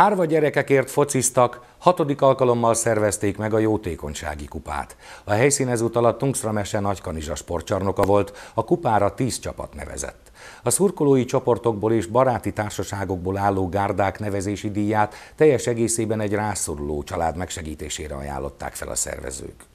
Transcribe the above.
Árva gyerekekért fociztak, hatodik alkalommal szervezték meg a jótékonysági kupát. A helyszín ezúttal a Tungsramese Nagykanizsa sportcsarnoka volt, a kupára tíz csapat nevezett. A szurkolói csoportokból és baráti társaságokból álló gárdák nevezési díját teljes egészében egy rászoruló család megsegítésére ajánlották fel a szervezők.